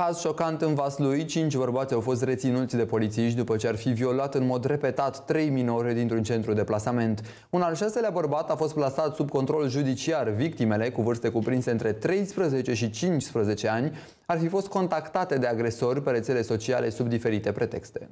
Caz șocant în Vaslui, cinci bărbați au fost reținuți de polițiști după ce ar fi violat în mod repetat trei minore dintr-un centru de plasament. Un al șaselea bărbat a fost plasat sub control judiciar. Victimele, cu vârste cuprinse între 13 și 15 ani, ar fi fost contactate de agresori pe rețele sociale sub diferite pretexte.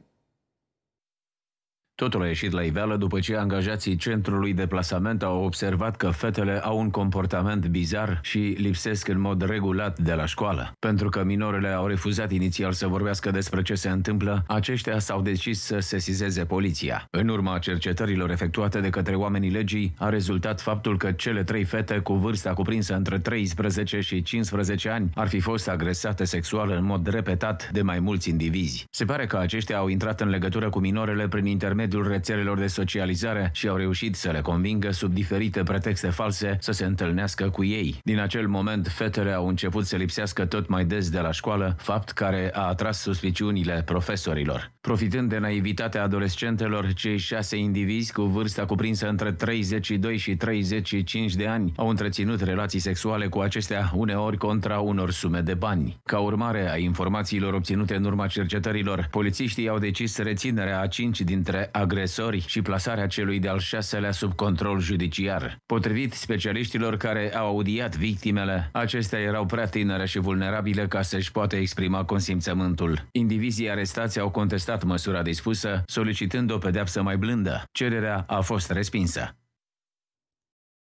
Totul a ieșit la iveală după ce angajații centrului de plasament au observat că fetele au un comportament bizar și lipsesc în mod regulat de la școală. Pentru că minorele au refuzat inițial să vorbească despre ce se întâmplă, aceștia s-au decis să sesizeze poliția. În urma cercetărilor efectuate de către oamenii legii, a rezultat faptul că cele trei fete cu vârsta cuprinsă între 13 și 15 ani ar fi fost agresate sexual în mod repetat de mai mulți indivizi. Se pare că aceștia au intrat în legătură cu minorele prin intermediul intermediul rețelelor de socializare și au reușit să le convingă sub diferite pretexte false să se întâlnească cu ei. Din acel moment, fetele au început să lipsească tot mai des de la școală, fapt care a atras suspiciunile profesorilor. Profitând de naivitatea adolescentelor, cei șase indivizi cu vârsta cuprinsă între 32 și 35 de ani au întreținut relații sexuale cu acestea uneori contra unor sume de bani. Ca urmare a informațiilor obținute în urma cercetărilor, polițiștii au decis reținerea a cinci dintre agresori și plasarea celui de-al șaselea sub control judiciar. Potrivit specialiștilor care au audiat victimele, acestea erau prea tinere și vulnerabile ca să-și poată exprima consimțământul. Indivizii arestați au contestat măsura dispusă, solicitând o pedeapsă mai blândă. Cererea a fost respinsă.